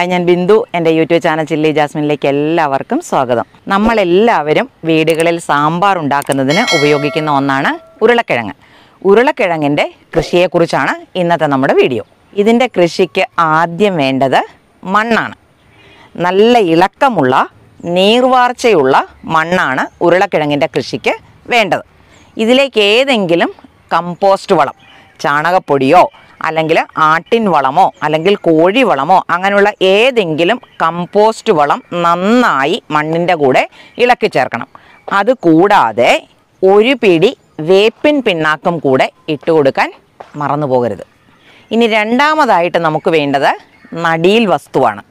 hi ഞാൻ ബിന്ദു എൻ്റെ YouTube channel chilli ജാസ്മിനിലേക്ക് എല്ലാവർക്കും സ്വാഗതം നമ്മളെല്ലാവരും വീടുകളിൽ സാമ്പാർ ഉണ്ടാക്കുന്നതിന് ഉപയോഗിക്കുന്ന ഒന്നാണ് ഉരുളക്കിഴങ്ങ് ഉരുളക്കിഴങ്ങിൻ്റെ കൃഷിയെക്കുറിച്ചാണ് ഇന്നത്തെ നമ്മുടെ വീഡിയോ ഇതിൻ്റെ കൃഷിക്ക് ആദ്യം വേണ്ടത് മണ്ണാണ് നല്ല ഇളക്കമുള്ള നീർവാർച്ചയുള്ള മണ്ണാണ് ഉരുളക്കിഴങ്ങിൻ്റെ കൃഷിക്ക് വേണ്ടത് ഇതിലേക്ക് ഏതെങ്കിലും കമ്പോസ്റ്റ് വളം ചാണകപ്പൊടിയോ അല്ലെങ്കിൽ ആട്ടിൻ വളമോ അല്ലെങ്കിൽ കോഴി വളമോ അങ്ങനെയുള്ള ഏതെങ്കിലും കമ്പോസ്റ്റ് വളം നന്നായി മണ്ണിൻ്റെ കൂടെ ഇളക്കി ചേർക്കണം അത് കൂടാതെ ഒരു പിടി വേപ്പിൻ പിണ്ണാക്കും കൂടെ ഇട്ട് കൊടുക്കാൻ മറന്നു പോകരുത് ഇനി രണ്ടാമതായിട്ട് നമുക്ക് വേണ്ടത് നടീൽ വസ്തുവാണ്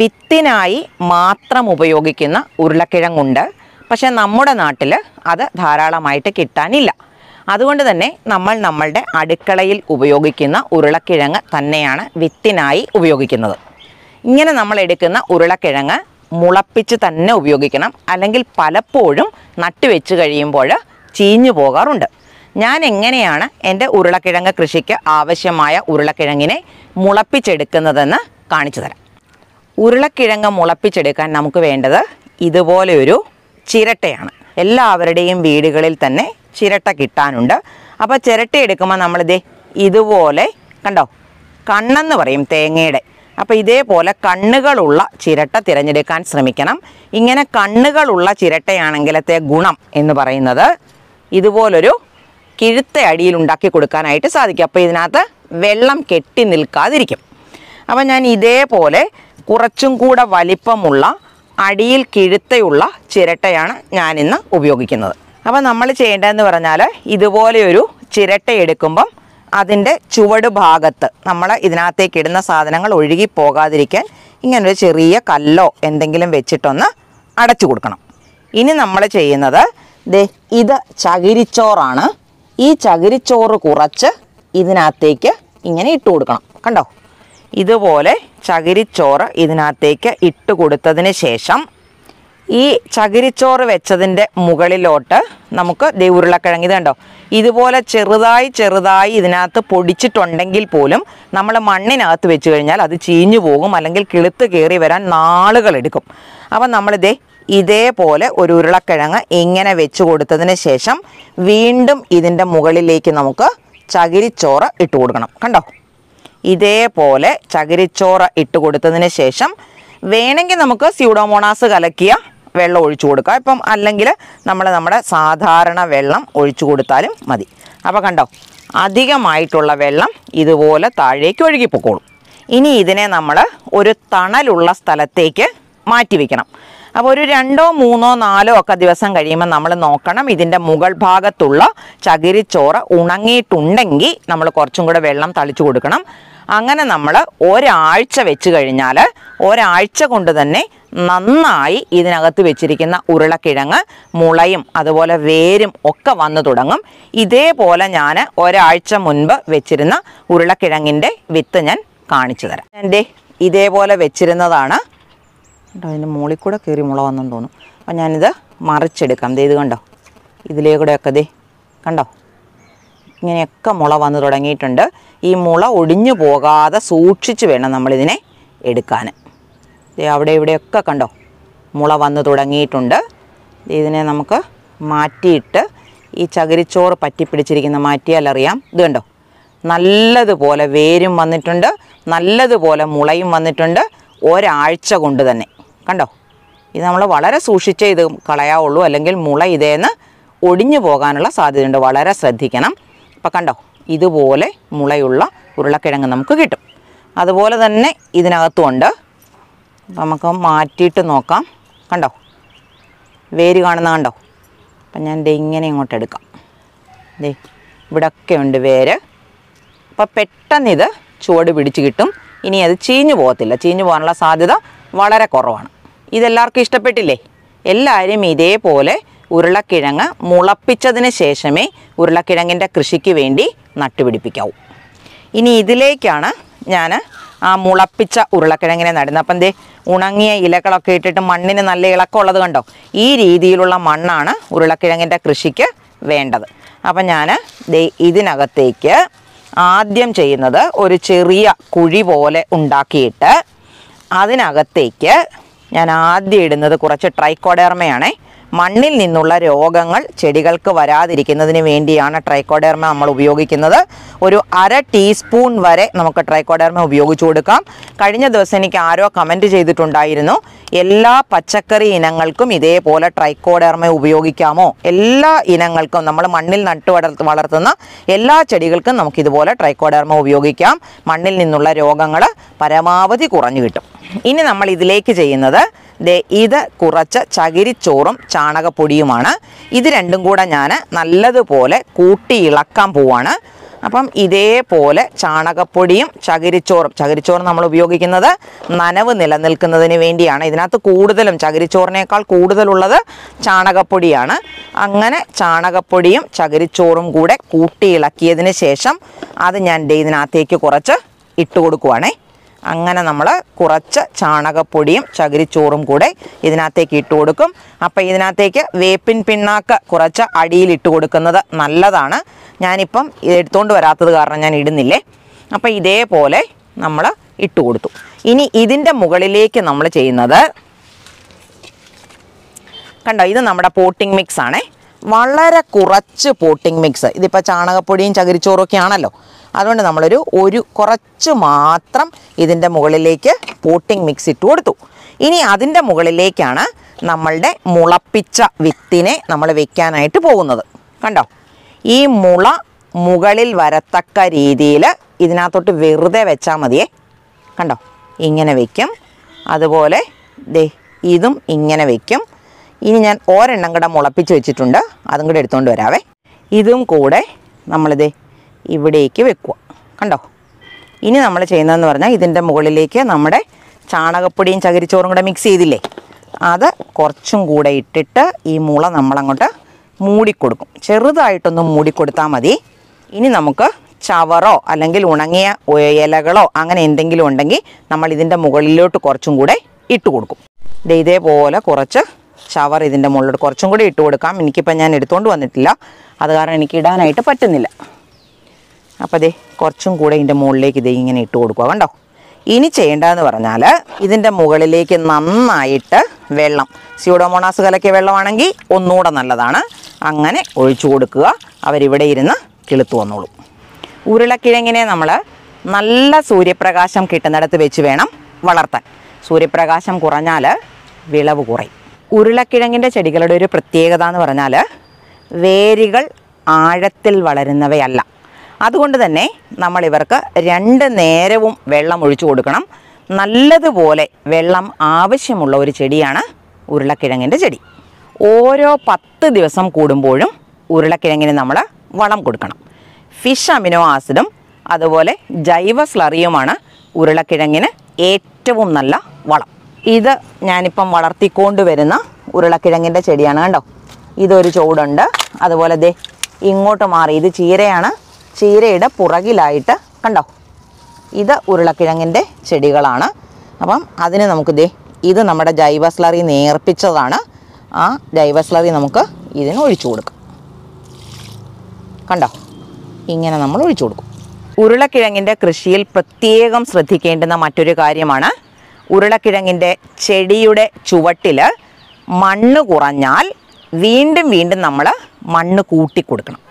വിത്തിനായി മാത്രം ഉപയോഗിക്കുന്ന ഉരുളക്കിഴങ്ങുണ്ട് പക്ഷേ നമ്മുടെ നാട്ടിൽ അത് ധാരാളമായിട്ട് കിട്ടാനില്ല അതുകൊണ്ട് തന്നെ നമ്മൾ നമ്മളുടെ അടുക്കളയിൽ ഉപയോഗിക്കുന്ന ഉരുളക്കിഴങ്ങ് തന്നെയാണ് വിത്തിനായി ഉപയോഗിക്കുന്നത് ഇങ്ങനെ നമ്മൾ എടുക്കുന്ന ഉരുളക്കിഴങ്ങ് മുളപ്പിച്ച് തന്നെ ഉപയോഗിക്കണം അല്ലെങ്കിൽ പലപ്പോഴും നട്ടുവെച്ച് കഴിയുമ്പോൾ ചീഞ്ഞു പോകാറുണ്ട് ഞാൻ എങ്ങനെയാണ് എൻ്റെ ഉരുളക്കിഴങ്ങ് കൃഷിക്ക് ആവശ്യമായ ഉരുളക്കിഴങ്ങിനെ മുളപ്പിച്ചെടുക്കുന്നതെന്ന് കാണിച്ചു തരാം ഉരുളക്കിഴങ്ങ് മുളപ്പിച്ചെടുക്കാൻ നമുക്ക് വേണ്ടത് ഇതുപോലെ ഒരു ചിരട്ടയാണ് എല്ലാവരുടെയും വീടുകളിൽ തന്നെ ചിരട്ട കിട്ടാനുണ്ട് അപ്പോൾ ചിരട്ട എടുക്കുമ്പോൾ നമ്മളിതേ ഇതുപോലെ കണ്ടോ കണ്ണെന്ന് പറയും തേങ്ങയുടെ അപ്പോൾ ഇതേപോലെ കണ്ണുകളുള്ള ചിരട്ട തിരഞ്ഞെടുക്കാൻ ശ്രമിക്കണം ഇങ്ങനെ കണ്ണുകളുള്ള ചിരട്ടയാണെങ്കിലത്തെ ഗുണം എന്ന് പറയുന്നത് ഇതുപോലൊരു കിഴുത്ത അടിയിൽ ഉണ്ടാക്കി കൊടുക്കാനായിട്ട് സാധിക്കും അപ്പോൾ ഇതിനകത്ത് വെള്ളം കെട്ടി നിൽക്കാതിരിക്കും അപ്പോൾ ഞാൻ ഇതേപോലെ കുറച്ചും കൂടെ വലിപ്പമുള്ള അടിയിൽ കിഴുത്തയുള്ള ചിരട്ടയാണ് ഞാനിന്ന് ഉപയോഗിക്കുന്നത് അപ്പോൾ നമ്മൾ ചെയ്യേണ്ടതെന്ന് പറഞ്ഞാൽ ഇതുപോലെയൊരു ചിരട്ട എടുക്കുമ്പം അതിൻ്റെ ചുവട് ഭാഗത്ത് നമ്മൾ ഇതിനകത്തേക്ക് ഇടുന്ന സാധനങ്ങൾ ഒഴുകി പോകാതിരിക്കാൻ ഇങ്ങനൊരു ചെറിയ കല്ലോ എന്തെങ്കിലും വെച്ചിട്ടൊന്ന് അടച്ചു കൊടുക്കണം ഇനി നമ്മൾ ചെയ്യുന്നത് ദേ ഇത് ചകിരിച്ചോറാണ് ഈ ചകിരിച്ചോറ് കുറച്ച് ഇതിനകത്തേക്ക് ഇങ്ങനെ ഇട്ട് കൊടുക്കണം കണ്ടോ ഇതുപോലെ ചകിരിച്ചോറ് ഇതിനകത്തേക്ക് ഇട്ട് കൊടുത്തതിന് ശേഷം ഈ ചകിരിച്ചോറ് വെച്ചതിൻ്റെ മുകളിലോട്ട് നമുക്ക് ദേ ഉരുളക്കിഴങ്ങ് ഇത് കണ്ടോ ഇതുപോലെ ചെറുതായി ചെറുതായി ഇതിനകത്ത് പൊടിച്ചിട്ടുണ്ടെങ്കിൽ പോലും നമ്മൾ മണ്ണിനകത്ത് വെച്ച് കഴിഞ്ഞാൽ അത് ചീഞ്ഞു പോകും അല്ലെങ്കിൽ കിളുത്ത് കയറി വരാൻ നാളുകൾ എടുക്കും അപ്പം നമ്മളിതേ ഇതേപോലെ ഒരു ഉരുളക്കിഴങ്ങ് ഇങ്ങനെ വെച്ച് കൊടുത്തതിന് ശേഷം വീണ്ടും ഇതിൻ്റെ മുകളിലേക്ക് നമുക്ക് ചകിരിച്ചോറ് ഇട്ട് കൊടുക്കണം കണ്ടോ ഇതേപോലെ ചകിരിച്ചോറ് ഇട്ട് കൊടുത്തതിന് ശേഷം വേണമെങ്കിൽ നമുക്ക് സ്യൂഡോമോണാസ് കലക്കിയ വെള്ളം ഒഴിച്ചു കൊടുക്കുക ഇപ്പം അല്ലെങ്കിൽ നമ്മൾ നമ്മുടെ സാധാരണ വെള്ളം ഒഴിച്ചു കൊടുത്താലും മതി അപ്പോൾ കണ്ടോ അധികമായിട്ടുള്ള വെള്ളം ഇതുപോലെ താഴേക്ക് ഒഴുകിപ്പോക്കോളും ഇനി ഇതിനെ നമ്മൾ ഒരു തണലുള്ള സ്ഥലത്തേക്ക് മാറ്റിവെക്കണം അപ്പോൾ ഒരു രണ്ടോ മൂന്നോ നാലോ ഒക്കെ ദിവസം കഴിയുമ്പോൾ നമ്മൾ നോക്കണം ഇതിൻ്റെ മുകൾ ഭാഗത്തുള്ള ചകിരിച്ചോറ് ഉണങ്ങിയിട്ടുണ്ടെങ്കിൽ നമ്മൾ കുറച്ചും കൂടെ വെള്ളം തളിച്ചു കൊടുക്കണം അങ്ങനെ നമ്മൾ ഒരാഴ്ച വെച്ച് കഴിഞ്ഞാൽ ഒരാഴ്ച കൊണ്ട് തന്നെ നന്നായി ഇതിനകത്ത് വെച്ചിരിക്കുന്ന ഉരുളക്കിഴങ്ങ് മുളയും അതുപോലെ വേരും ഒക്കെ വന്നു തുടങ്ങും ഇതേപോലെ ഞാൻ ഒരാഴ്ച മുൻപ് വെച്ചിരുന്ന ഉരുളക്കിഴങ്ങിൻ്റെ വിത്ത് ഞാൻ കാണിച്ചു തരാം എൻ്റെ ഇതേപോലെ വെച്ചിരുന്നതാണ് കേട്ടോ അതിൻ്റെ മുകളിൽ കൂടെ കയറി മുള വന്നെന്ന് തോന്നും അപ്പം ഞാനിത് മറിച്ചെടുക്കാം ദേ ഇത് കണ്ടോ ഇതിലേ ഒക്കെ ദേ കണ്ടോ ഇങ്ങനെയൊക്കെ മുള വന്നു തുടങ്ങിയിട്ടുണ്ട് ഈ മുള ഒടിഞ്ഞു പോകാതെ സൂക്ഷിച്ച് വേണം നമ്മളിതിനെ എടുക്കാൻ അവിടെ ഇവിടെയൊക്കെ കണ്ടോ മുള വന്ന് തുടങ്ങിയിട്ടുണ്ട് ഇതിനെ നമുക്ക് മാറ്റിയിട്ട് ഈ ചകിരിച്ചോറ് പറ്റിപ്പിടിച്ചിരിക്കുന്ന മാറ്റിയാലറിയാം ഇത് കണ്ടോ നല്ലതുപോലെ വേരും വന്നിട്ടുണ്ട് നല്ലതുപോലെ മുളയും വന്നിട്ടുണ്ട് ഒരാഴ്ച കൊണ്ട് തന്നെ കണ്ടോ ഇത് നമ്മൾ വളരെ സൂക്ഷിച്ചേ ഇത് കളയാവുള്ളൂ അല്ലെങ്കിൽ മുള ഇതേന്ന് ഒടിഞ്ഞു പോകാനുള്ള സാധ്യതയുണ്ട് വളരെ ശ്രദ്ധിക്കണം അപ്പം കണ്ടോ ഇതുപോലെ മുളയുള്ള ഉരുളക്കിഴങ്ങ് നമുക്ക് കിട്ടും അതുപോലെ തന്നെ ഇതിനകത്തുമുണ്ട് നമുക്ക് മാറ്റിയിട്ട് നോക്കാം കണ്ടോ വേര് കാണുന്ന കണ്ടോ അപ്പം ഞാൻ ദേ ഇങ്ങനെ ഇങ്ങോട്ട് എടുക്കാം ദേ ഇവിടൊക്കെ ഉണ്ട് വേര് അപ്പോൾ പെട്ടെന്ന് ഇത് ചുവട് പിടിച്ച് കിട്ടും ഇനി അത് ചീഞ്ഞു പോകത്തില്ല ചീഞ്ഞു പോകാനുള്ള സാധ്യത വളരെ കുറവാണ് ഇതെല്ലാവർക്കും ഇഷ്ടപ്പെട്ടില്ലേ എല്ലാവരും ഇതേപോലെ ഉരുളക്കിഴങ്ങ് മുളപ്പിച്ചതിന് ശേഷമേ ഉരുളക്കിഴങ്ങിൻ്റെ കൃഷിക്ക് വേണ്ടി നട്ടുപിടിപ്പിക്കാവൂ ഇനി ഇതിലേക്കാണ് ഞാൻ ആ മുളപ്പിച്ച ഉരുളക്കിഴങ്ങിനെ നടുന്നത് അപ്പം ദേ ഉണങ്ങിയ ഇലകളൊക്കെ ഇട്ടിട്ട് മണ്ണിന് നല്ല ഇളക്കമുള്ളത് കണ്ടോ ഈ രീതിയിലുള്ള മണ്ണാണ് ഉരുളക്കിഴങ്ങിൻ്റെ കൃഷിക്ക് വേണ്ടത് അപ്പം ഞാൻ ദേ ഇതിനകത്തേക്ക് ആദ്യം ചെയ്യുന്നത് ഒരു ചെറിയ കുഴി പോലെ ഉണ്ടാക്കിയിട്ട് അതിനകത്തേക്ക് ഞാൻ ആദ്യം ഇടുന്നത് കുറച്ച് ട്രൈക്കോഡേർമയാണേ മണ്ണിൽ നിന്നുള്ള രോഗങ്ങൾ ചെടികൾക്ക് വരാതിരിക്കുന്നതിന് വേണ്ടിയാണ് ട്രൈക്കോഡേർമ നമ്മൾ ഉപയോഗിക്കുന്നത് ഒരു അര ടീസ്പൂൺ വരെ നമുക്ക് ട്രൈക്കോഡേർമ ഉപയോഗിച്ചു കൊടുക്കാം കഴിഞ്ഞ ദിവസം എനിക്ക് ആരോ കമൻ്റ് ചെയ്തിട്ടുണ്ടായിരുന്നു എല്ലാ പച്ചക്കറി ഇനങ്ങൾക്കും ഇതേപോലെ ട്രൈക്കോഡേർമ ഉപയോഗിക്കാമോ എല്ലാ ഇനങ്ങൾക്കും നമ്മൾ മണ്ണിൽ നട്ടു വളർത്തുന്ന എല്ലാ ചെടികൾക്കും നമുക്കിതുപോലെ ട്രൈക്കോഡേർമ ഉപയോഗിക്കാം മണ്ണിൽ നിന്നുള്ള രോഗങ്ങൾ പരമാവധി കുറഞ്ഞു കിട്ടും ഇനി നമ്മൾ ഇതിലേക്ക് ചെയ്യുന്നത് ഇത് കുറച്ച് ചകിരിച്ചോറും ചാണകപ്പൊടിയുമാണ് ഇത് രണ്ടും കൂടെ ഞാൻ നല്ലതുപോലെ കൂട്ടി ഇളക്കാൻ പോവാണ് അപ്പം ഇതേപോലെ ചാണകപ്പൊടിയും ചകിരിച്ചോറും ചകിരിച്ചോറും നമ്മൾ ഉപയോഗിക്കുന്നത് നനവ് നിലനിൽക്കുന്നതിന് വേണ്ടിയാണ് ഇതിനകത്ത് കൂടുതലും ചകിരിച്ചോറിനേക്കാൾ കൂടുതലുള്ളത് ചാണകപ്പൊടിയാണ് അങ്ങനെ ചാണകപ്പൊടിയും ചകിരിച്ചോറും കൂടെ കൂട്ടി ഇളക്കിയതിന് ശേഷം അത് ഞാൻ ഇതിനകത്തേക്ക് കുറച്ച് ഇട്ട് കൊടുക്കുവാണേ അങ്ങനെ നമ്മൾ കുറച്ച് ചാണകപ്പൊടിയും ചകിരിച്ചോറും കൂടെ ഇതിനകത്തേക്ക് ഇട്ട് കൊടുക്കും അപ്പം ഇതിനകത്തേക്ക് വേപ്പിൻ പിണ്ണാക്ക് കുറച്ച് അടിയിൽ ഇട്ട് കൊടുക്കുന്നത് നല്ലതാണ് ഞാനിപ്പം എടുത്തുകൊണ്ട് വരാത്തത് കാരണം ഞാൻ ഇടുന്നില്ലേ അപ്പം ഇതേപോലെ നമ്മൾ ഇട്ട് കൊടുത്തു ഇനി ഇതിൻ്റെ മുകളിലേക്ക് നമ്മൾ ചെയ്യുന്നത് കണ്ടോ ഇത് നമ്മുടെ പോട്ടിങ് മിക്സ് ആണേ വളരെ കുറച്ച് പോട്ടിംഗ് മിക്സ് ഇതിപ്പോൾ ചാണകപ്പൊടിയും ഒക്കെ ആണല്ലോ അതുകൊണ്ട് നമ്മളൊരു ഒരു കുറച്ച് മാത്രം ഇതിൻ്റെ മുകളിലേക്ക് പോട്ടിംഗ് മിക്സ് ഇട്ട് കൊടുത്തു ഇനി അതിൻ്റെ മുകളിലേക്കാണ് നമ്മളുടെ മുളപ്പിച്ച വിത്തിനെ നമ്മൾ വെക്കാനായിട്ട് പോകുന്നത് കണ്ടോ ഈ മുള മുകളിൽ വരത്തക്ക രീതിയിൽ ഇതിനകത്തോട്ട് വെറുതെ വെച്ചാൽ മതിയേ കണ്ടോ ഇങ്ങനെ വയ്ക്കും അതുപോലെ ദേ ഇതും ഇങ്ങനെ വയ്ക്കും ഇനി ഞാൻ ഒരെണ്ണം കൂടെ മുളപ്പിച്ച് വെച്ചിട്ടുണ്ട് അതും കൂടെ എടുത്തുകൊണ്ട് വരാവേ ഇതും കൂടെ നമ്മളിത് ഇവിടേക്ക് വെക്കുക കണ്ടോ ഇനി നമ്മൾ ചെയ്യുന്നതെന്ന് പറഞ്ഞാൽ ഇതിൻ്റെ മുകളിലേക്ക് നമ്മുടെ ചാണകപ്പൊടിയും ചകിരിച്ചോറും കൂടെ മിക്സ് ചെയ്തില്ലേ അത് കുറച്ചും കൂടെ ഇട്ടിട്ട് ഈ മുള നമ്മളങ്ങോട്ട് മൂടിക്കൊടുക്കും ചെറുതായിട്ടൊന്ന് മൂടിക്കൊടുത്താൽ മതി ഇനി നമുക്ക് ചവറോ അല്ലെങ്കിൽ ഉണങ്ങിയ ഇലകളോ അങ്ങനെ എന്തെങ്കിലും ഉണ്ടെങ്കിൽ നമ്മൾ ഇതിൻ്റെ മുകളിലോട്ട് കുറച്ചും കൂടെ ഇട്ട് കൊടുക്കും ഇതേപോലെ കുറച്ച് ഷവർ ഇതിൻ്റെ മുകളിലോട്ട് കുറച്ചും കൂടി ഇട്ട് കൊടുക്കാം എനിക്കിപ്പോൾ ഞാൻ എടുത്തുകൊണ്ട് വന്നിട്ടില്ല അത് കാരണം എനിക്ക് ഇടാനായിട്ട് പറ്റുന്നില്ല അപ്പോൾ അതെ കുറച്ചും കൂടെ ഇതിൻ്റെ മുകളിലേക്ക് ഇത് ഇങ്ങനെ ഇട്ട് കൊടുക്കുക കണ്ടോ ഇനി ചെയ്യേണ്ടതെന്ന് പറഞ്ഞാൽ ഇതിൻ്റെ മുകളിലേക്ക് നന്നായിട്ട് വെള്ളം സ്യൂഡോമോണാസ് കലക്കിയ വെള്ളമാണെങ്കിൽ ഒന്നുകൂടെ നല്ലതാണ് അങ്ങനെ ഒഴിച്ചു കൊടുക്കുക അവരിവിടെ ഇരുന്ന് കിളുത്തു വന്നോളും ഉരുളക്കിഴങ്ങിനെ നമ്മൾ നല്ല സൂര്യപ്രകാശം കിട്ടുന്നിടത്ത് വെച്ച് വേണം വളർത്താൻ സൂര്യപ്രകാശം കുറഞ്ഞാൽ വിളവ് കുറയും ഉരുളക്കിഴങ്ങിൻ്റെ ചെടികളുടെ ഒരു പ്രത്യേകത എന്ന് പറഞ്ഞാൽ വേരുകൾ ആഴത്തിൽ വളരുന്നവയല്ല അതുകൊണ്ട് തന്നെ നമ്മൾ ഇവർക്ക് രണ്ട് നേരവും വെള്ളം ഒഴിച്ചു കൊടുക്കണം നല്ലതുപോലെ വെള്ളം ആവശ്യമുള്ള ഒരു ചെടിയാണ് ഉരുളക്കിഴങ്ങിൻ്റെ ചെടി ഓരോ പത്ത് ദിവസം കൂടുമ്പോഴും ഉരുളക്കിഴങ്ങിന് നമ്മൾ വളം കൊടുക്കണം ഫിഷ് അമിനോ ആസിഡും അതുപോലെ ജൈവ സ്ലറിയുമാണ് ഉരുളക്കിഴങ്ങിന് ഏറ്റവും നല്ല വളം ഇത് ഞാനിപ്പം വരുന്ന ഉരുളക്കിഴങ്ങിൻ്റെ ചെടിയാണ് കണ്ടോ ഇതൊരു ചുവടുണ്ട് അതുപോലെ ദേ ഇങ്ങോട്ട് മാറി ഇത് ചീരയാണ് ചീരയുടെ പുറകിലായിട്ട് കണ്ടോ ഇത് ഉരുളക്കിഴങ്ങിൻ്റെ ചെടികളാണ് അപ്പം അതിന് നമുക്ക് ദേ ഇത് നമ്മുടെ ജൈവസ്ലറി നേർപ്പിച്ചതാണ് ആ ജൈവസ്ലറി നമുക്ക് ഇതിന് ഒഴിച്ചു കൊടുക്കാം കണ്ടോ ഇങ്ങനെ നമ്മൾ ഒഴിച്ചു കൊടുക്കും ഉരുളക്കിഴങ്ങിൻ്റെ കൃഷിയിൽ പ്രത്യേകം ശ്രദ്ധിക്കേണ്ടുന്ന മറ്റൊരു കാര്യമാണ് ഉരുളക്കിഴങ്ങിൻ്റെ ചെടിയുടെ ചുവട്ടിൽ മണ്ണ് കുറഞ്ഞാൽ വീണ്ടും വീണ്ടും നമ്മൾ മണ്ണ് കൂട്ടി കൊടുക്കണം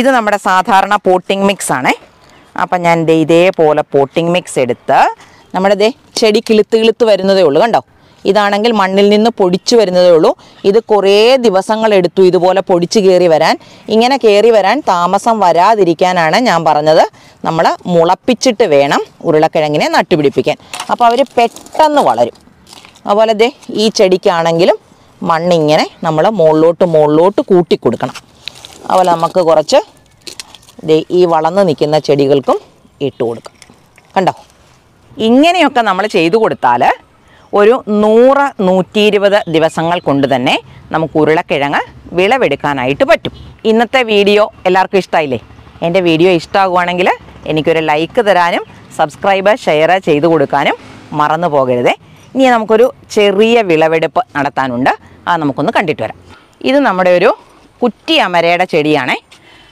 ഇത് നമ്മുടെ സാധാരണ പോട്ടിംഗ് മിക്സ് ആണേ അപ്പം ഞാൻ ഇതേപോലെ പോട്ടിംഗ് മിക്സ് എടുത്ത് നമ്മുടെ ദേ ചെടി കിളുത്ത് കിളുത്ത് വരുന്നതേ ഉള്ളൂ കണ്ടോ ഇതാണെങ്കിൽ മണ്ണിൽ നിന്ന് പൊടിച്ചു വരുന്നതേ ഉള്ളൂ ഇത് കുറേ ദിവസങ്ങൾ എടുത്തു ഇതുപോലെ പൊടിച്ച് കയറി വരാൻ ഇങ്ങനെ കയറി വരാൻ താമസം വരാതിരിക്കാനാണ് ഞാൻ പറഞ്ഞത് നമ്മൾ മുളപ്പിച്ചിട്ട് വേണം ഉരുളക്കിഴങ്ങിനെ നട്ടുപിടിപ്പിക്കാൻ അപ്പോൾ അവർ പെട്ടെന്ന് വളരും അതുപോലെ ദേ ഈ ചെടിക്കാണെങ്കിലും മണ്ണിങ്ങനെ നമ്മൾ മുകളിലോട്ട് മുകളിലോട്ട് കൂട്ടിക്കൊടുക്കണം അതുപോലെ നമുക്ക് കുറച്ച് ദേ ഈ വളർന്ന് നിൽക്കുന്ന ചെടികൾക്കും ഇട്ട് കൊടുക്കാം കണ്ടോ ഇങ്ങനെയൊക്കെ നമ്മൾ ചെയ്തു കൊടുത്താൽ ഒരു നൂറ് നൂറ്റി ഇരുപത് ദിവസങ്ങൾ കൊണ്ട് തന്നെ നമുക്ക് ഉരുളക്കിഴങ്ങ് വിളവെടുക്കാനായിട്ട് പറ്റും ഇന്നത്തെ വീഡിയോ എല്ലാവർക്കും ഇഷ്ടമായില്ലേ എൻ്റെ വീഡിയോ ഇഷ്ടമാകുവാണെങ്കിൽ എനിക്കൊരു ലൈക്ക് തരാനും സബ്സ്ക്രൈബ് ഷെയർ ചെയ്ത് കൊടുക്കാനും മറന്നു പോകരുതേ ഇനി നമുക്കൊരു ചെറിയ വിളവെടുപ്പ് നടത്താനുണ്ട് അത് നമുക്കൊന്ന് കണ്ടിട്ട് വരാം ഇത് നമ്മുടെ ഒരു കുറ്റി അമരയുടെ ചെടിയാണേ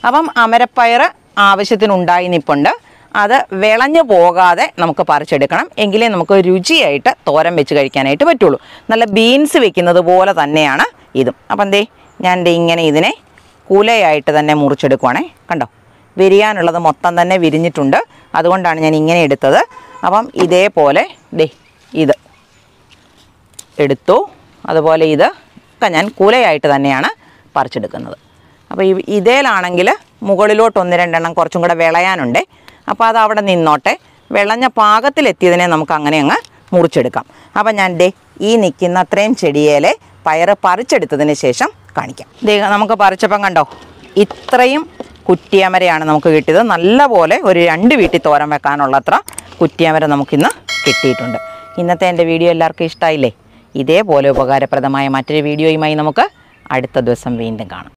അപ്പം അമരപ്പയർ ആവശ്യത്തിനുണ്ടായി നിപ്പുണ്ട് അത് വിളഞ്ഞു പോകാതെ നമുക്ക് പറിച്ചെടുക്കണം എങ്കിലേ നമുക്ക് രുചിയായിട്ട് തോരൻ വെച്ച് കഴിക്കാനായിട്ട് പറ്റുള്ളൂ നല്ല ബീൻസ് വെക്കുന്നത് പോലെ തന്നെയാണ് ഇതും അപ്പം എന്തേ ഞാൻ ഇങ്ങനെ ഇതിനെ കുലയായിട്ട് തന്നെ മുറിച്ചെടുക്കുവാണേ കണ്ടോ വിരിയാനുള്ളത് മൊത്തം തന്നെ വിരിഞ്ഞിട്ടുണ്ട് അതുകൊണ്ടാണ് ഞാൻ ഇങ്ങനെ എടുത്തത് അപ്പം ഇതേപോലെ ദേ ഇത് എടുത്തു അതുപോലെ ഇത് ഒക്കെ ഞാൻ കുലയായിട്ട് തന്നെയാണ് പറിച്ചെടുക്കുന്നത് അപ്പോൾ ഇതേലാണെങ്കിൽ മുകളിലോട്ട് ഒന്ന് രണ്ടെണ്ണം കുറച്ചും കൂടെ വിളയാനുണ്ട് അപ്പോൾ അത് അവിടെ നിന്നോട്ടെ വിളഞ്ഞ പാകത്തിലെത്തിയതിനെ നമുക്ക് അങ്ങനെ അങ്ങ് മുറിച്ചെടുക്കാം അപ്പം ഞാൻ ഡേ ഈ നിൽക്കുന്ന അത്രയും ചെടിയേലെ പയറ് പറിച്ചെടുത്തതിന് ശേഷം കാണിക്കാം ദേ നമുക്ക് പറിച്ചപ്പം കണ്ടോ ഇത്രയും കുറ്റിയമരയാണ് നമുക്ക് കിട്ടിയത് നല്ലപോലെ ഒരു രണ്ട് വീട്ടിൽ തോരം വെക്കാനുള്ള അത്ര കുറ്റിയമര നമുക്കിന്ന് കിട്ടിയിട്ടുണ്ട് ഇന്നത്തെ എൻ്റെ വീഡിയോ എല്ലാവർക്കും ഇഷ്ടമായില്ലേ ഇതേപോലെ ഉപകാരപ്രദമായ മറ്റൊരു വീഡിയോയുമായി നമുക്ക് അടുത്ത ദിവസം വീണ്ടും കാണാം